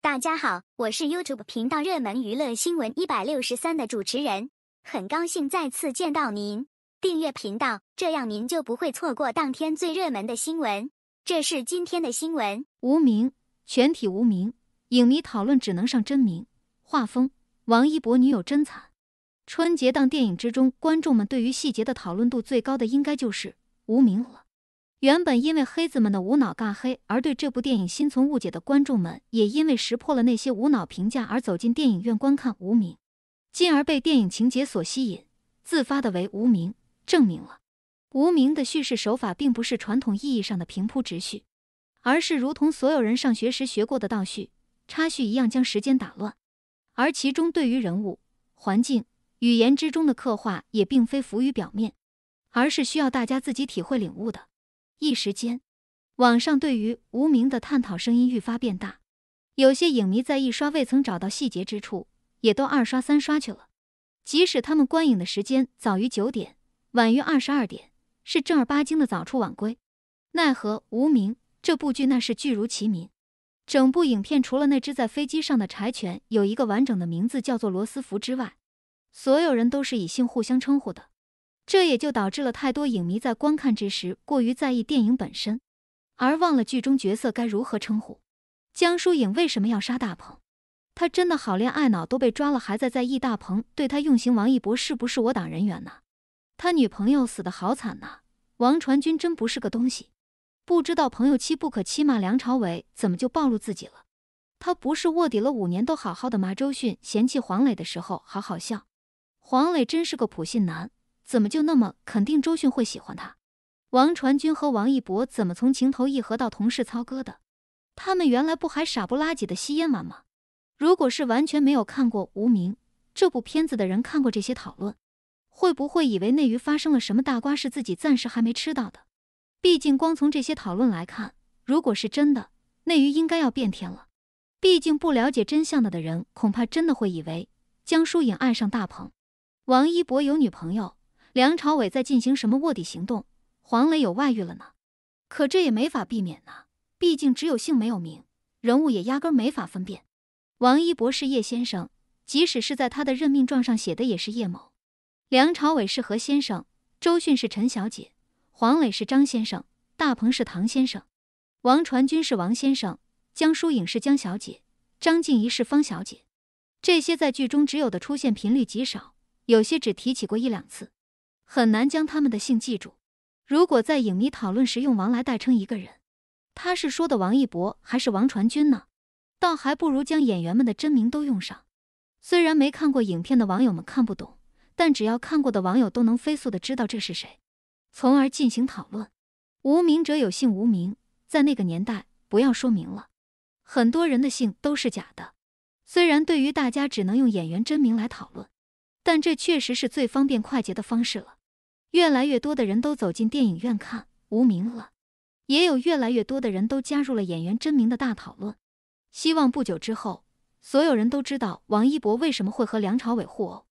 大家好，我是 YouTube 频道热门娱乐新闻一百六十三的主持人，很高兴再次见到您。订阅频道，这样您就不会错过当天最热门的新闻。这是今天的新闻：无名，全体无名影迷讨论只能上真名。画风，王一博女友真惨。春节档电影之中，观众们对于细节的讨论度最高的，应该就是《无名》了。原本因为黑子们的无脑尬黑而对这部电影心存误解的观众们，也因为识破了那些无脑评价而走进电影院观看《无名》，进而被电影情节所吸引，自发的为《无名》证明了，《无名》的叙事手法并不是传统意义上的平铺直叙，而是如同所有人上学时学过的倒叙、插叙一样将时间打乱，而其中对于人物、环境、语言之中的刻画也并非浮于表面，而是需要大家自己体会领悟的。一时间，网上对于无名的探讨声音愈发变大。有些影迷在一刷未曾找到细节之处，也都二刷三刷去了。即使他们观影的时间早于九点，晚于二十二点，是正儿八经的早出晚归，奈何无名这部剧那是剧如其名，整部影片除了那只在飞机上的柴犬有一个完整的名字叫做罗斯福之外，所有人都是以姓互相称呼的。这也就导致了太多影迷在观看之时过于在意电影本身，而忘了剧中角色该如何称呼。江疏影为什么要杀大鹏？他真的好恋爱脑都被抓了，还在在意大鹏对他用刑。王一博是不是我党人员呢？他女朋友死得好惨呐！王传君真不是个东西，不知道朋友妻不可欺骂梁朝伟怎么就暴露自己了？他不是卧底了五年都好好的吗？周迅嫌弃黄磊的时候好好笑，黄磊真是个普信男。怎么就那么肯定周迅会喜欢他？王传君和王一博怎么从情投意合到同事操哥的？他们原来不还傻不拉几的吸烟吗？如果是完全没有看过《无名》这部片子的人看过这些讨论，会不会以为内娱发生了什么大瓜是自己暂时还没吃到的？毕竟光从这些讨论来看，如果是真的，内娱应该要变天了。毕竟不了解真相的的人，恐怕真的会以为江疏影爱上大鹏，王一博有女朋友。梁朝伟在进行什么卧底行动？黄磊有外遇了呢？可这也没法避免呐，毕竟只有姓没有名，人物也压根没法分辨。王一博是叶先生，即使是在他的任命状上写的也是叶某。梁朝伟是何先生，周迅是陈小姐，黄磊是张先生，大鹏是唐先生，王传君是王先生，江疏影是江小姐，张静怡是方小姐。这些在剧中只有的出现频率极少，有些只提起过一两次。很难将他们的姓记住。如果在影迷讨论时用王来代称一个人，他是说的王一博还是王传君呢？倒还不如将演员们的真名都用上。虽然没看过影片的网友们看不懂，但只要看过的网友都能飞速的知道这是谁，从而进行讨论。无名者有姓无名，在那个年代不要说名了，很多人的姓都是假的。虽然对于大家只能用演员真名来讨论，但这确实是最方便快捷的方式了。越来越多的人都走进电影院看《无名》了，也有越来越多的人都加入了演员真名的大讨论。希望不久之后，所有人都知道王一博为什么会和梁朝伟互殴。